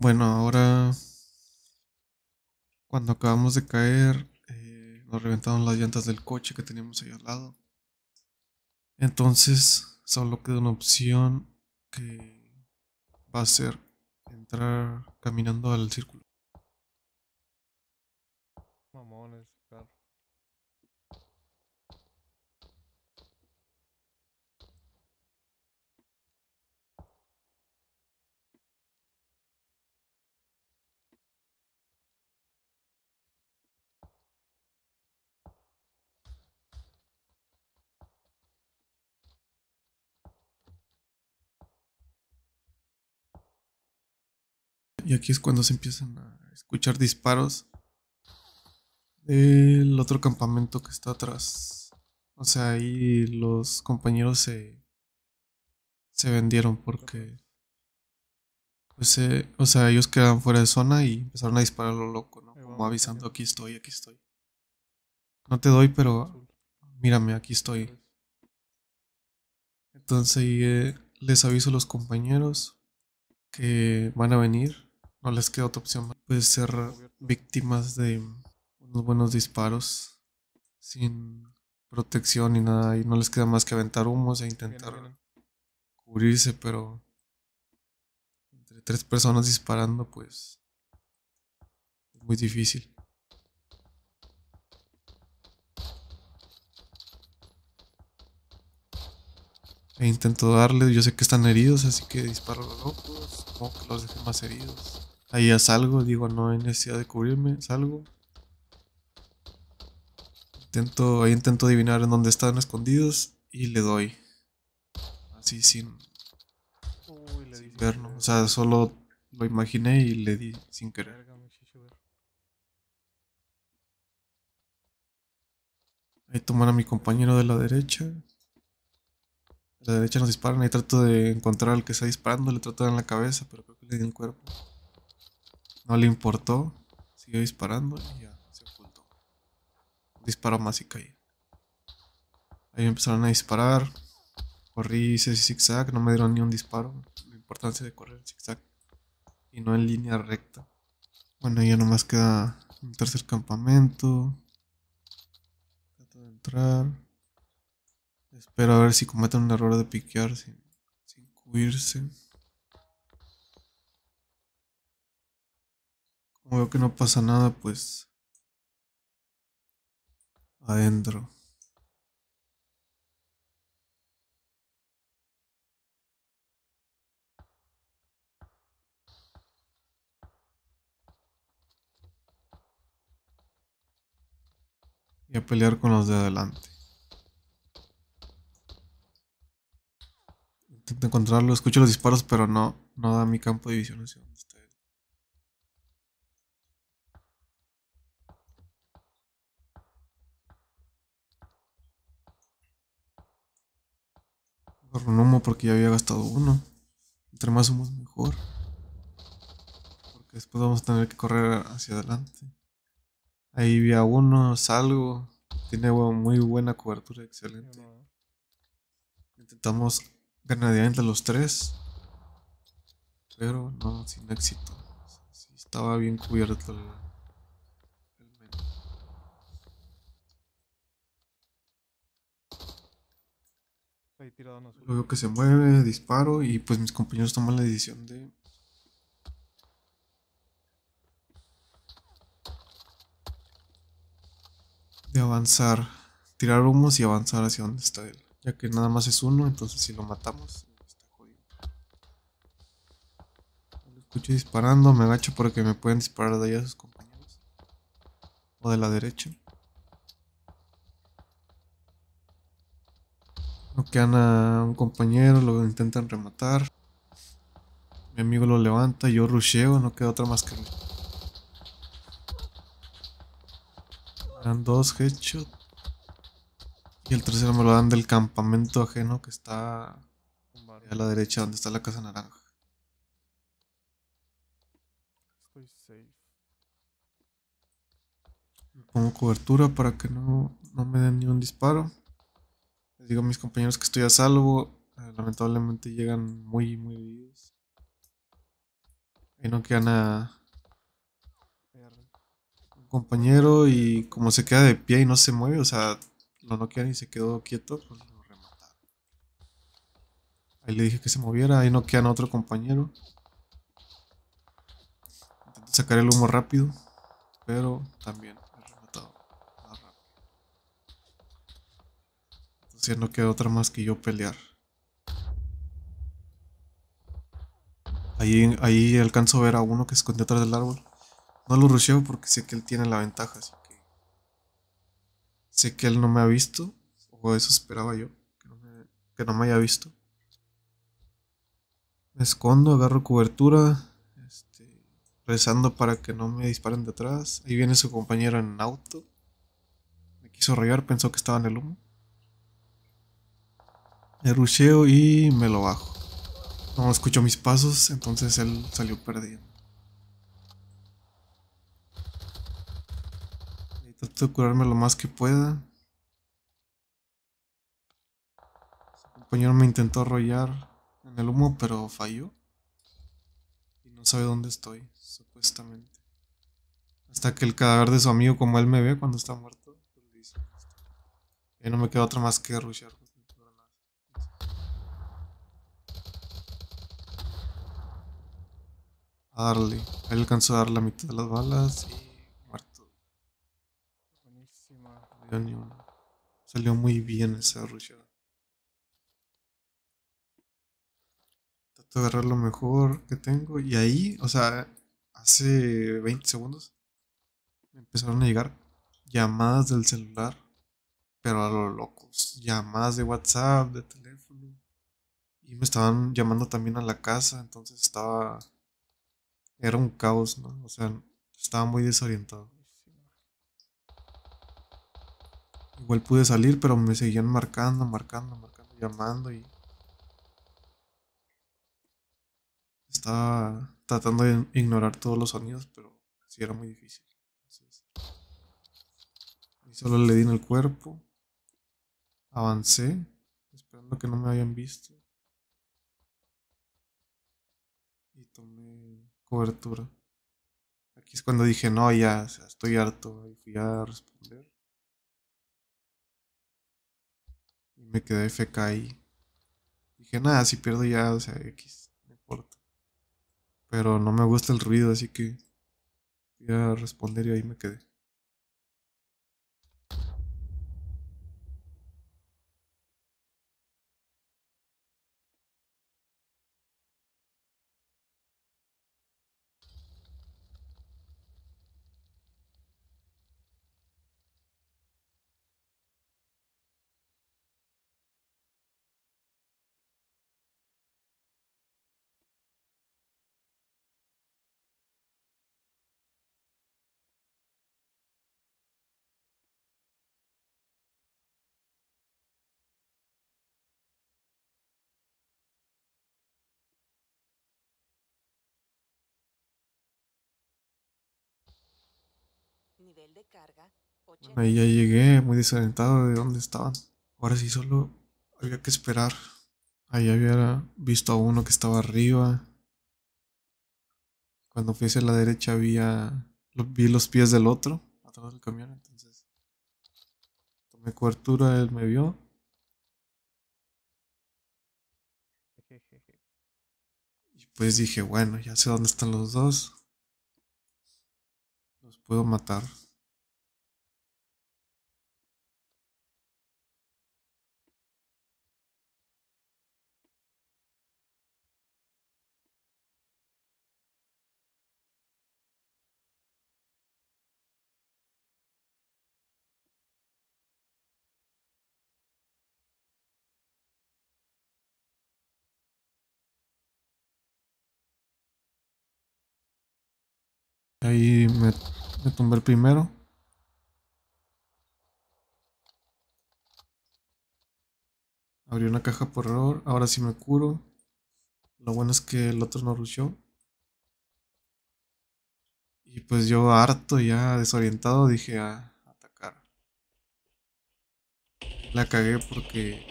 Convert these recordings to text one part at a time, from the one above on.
Bueno, ahora cuando acabamos de caer, eh, nos reventaron las llantas del coche que teníamos ahí al lado. Entonces, solo queda una opción que va a ser entrar caminando al círculo. Mamones, claro. Y aquí es cuando se empiezan a escuchar disparos del otro campamento que está atrás. O sea, ahí los compañeros se, se vendieron porque... Pues, eh, o sea, ellos quedaron fuera de zona y empezaron a disparar lo loco, ¿no? Como avisando, aquí estoy, aquí estoy. No te doy, pero mírame, aquí estoy. Entonces ahí eh, les aviso a los compañeros que van a venir no les queda otra opción. Puede ser víctimas de unos buenos disparos sin protección ni nada. Y no les queda más que aventar humos e intentar cubrirse, pero entre tres personas disparando, pues es muy difícil. E intento darle, yo sé que están heridos, así que disparo a los locos, como que los deje más heridos. Ahí ya salgo, digo, no hay necesidad de cubrirme, salgo. Intento, ahí intento adivinar en dónde están escondidos y le doy. Así sin, O sea, solo lo imaginé y le di sin querer. Ahí toman a mi compañero de la derecha. De la derecha nos disparan. Ahí trato de encontrar al que está disparando. Le trato de dar en la cabeza, pero creo que le di en el cuerpo. No le importó. Siguió disparando y ya se ocultó. Disparó más y caí. Ahí empezaron a disparar. Corrí, hice zigzag, no me dieron ni un disparo. La importancia de correr en zigzag y no en línea recta. Bueno, ya nomás queda un tercer campamento. Trato de entrar. Espero a ver si cometen un error de piquear sin, sin cubrirse. Como veo que no pasa nada, pues... Adentro. y a pelear con los de adelante. Intento encontrarlo, escucho los disparos, pero no, no da mi campo de visión un humo porque ya había gastado uno. Entre más humos mejor. Porque después vamos a tener que correr hacia adelante. Ahí vi a uno, salgo. Tiene muy buena cobertura, excelente. Intentamos ganadear a los tres. Pero no, sin éxito. estaba bien cubierto el Luego que se mueve, disparo y pues mis compañeros toman la decisión de... De avanzar, tirar humos y avanzar hacia donde está él. Ya que nada más es uno, entonces si lo matamos, está jodido. Lo escucho disparando, me agacho porque me pueden disparar de allá a sus compañeros. O de la derecha. quedan a un compañero, lo intentan rematar. Mi amigo lo levanta, yo rusheo, no queda otra más que... eran dos headshots. Y el tercero me lo dan del campamento ajeno que está a la derecha donde está la casa naranja. Estoy safe. Pongo cobertura para que no, no me den ni un disparo. Les digo a mis compañeros que estoy a salvo. Eh, lamentablemente llegan muy, muy vivos. Ahí no queda a Un compañero y como se queda de pie y no se mueve, o sea, lo noquean y se quedó quieto, pues lo remataron. Ahí le dije que se moviera, ahí noquean a otro compañero. Intento sacar el humo rápido, pero también Siendo que otra más que yo pelear. Ahí, ahí alcanzo a ver a uno que se esconde atrás del árbol. No lo rusheo porque sé que él tiene la ventaja, así que... Sé que él no me ha visto, o eso esperaba yo, que no me, haya visto. Me escondo, agarro cobertura, este, rezando para que no me disparen detrás. Ahí viene su compañero en auto. Me quiso rayar, pensó que estaba en el humo. Me rusheo y me lo bajo. No escucho mis pasos, entonces él salió perdido. Y curarme lo más que pueda. Su compañero me intentó arrollar en el humo, pero falló. Y no sabe dónde estoy, supuestamente. Hasta que el cadáver de su amigo, como él me ve cuando está muerto, pues dice, y no me queda otra más que rushear. darle. ahí alcanzó a dar la mitad de las balas y muerto. Buenísima. Salió muy bien esa rushada. Trato de agarrar lo mejor que tengo. Y ahí, o sea, hace 20 segundos me empezaron a llegar llamadas del celular. Pero a los locos. Llamadas de WhatsApp, de teléfono. Y me estaban llamando también a la casa. Entonces estaba era un caos, ¿no? O sea, estaba muy desorientado. Igual pude salir, pero me seguían marcando, marcando, marcando, llamando y... Estaba tratando de ignorar todos los sonidos, pero sí era muy difícil. y solo le di en el cuerpo. Avancé, esperando que no me hayan visto. Y tomé cobertura. Aquí es cuando dije, no, ya, sea, estoy harto. Y fui a responder. Y me quedé FK y dije, nada, si pierdo ya, o sea, X, no importa. Pero no me gusta el ruido, así que fui a responder y ahí me quedé. Ahí ya llegué, muy desorientado de dónde estaban. Ahora sí solo había que esperar. Ahí había visto a uno que estaba arriba. Cuando fui hacia la derecha había, vi los pies del otro atrás del camión, entonces tomé cobertura, él me vio. Y pues dije, bueno, ya sé dónde están los dos. Los puedo matar. Ahí me me tumbé el primero. Abrió una caja por error. Ahora sí me curo. Lo bueno es que el otro no rushó. Y pues yo harto, ya desorientado, dije a ah, atacar. La cagué porque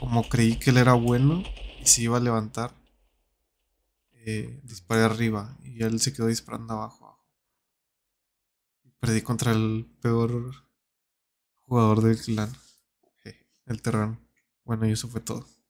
como creí que él era bueno y se iba a levantar, eh, disparé arriba y él se quedó disparando abajo. Perdí contra el peor jugador del clan. Eh, el terreno. Bueno, y eso fue todo.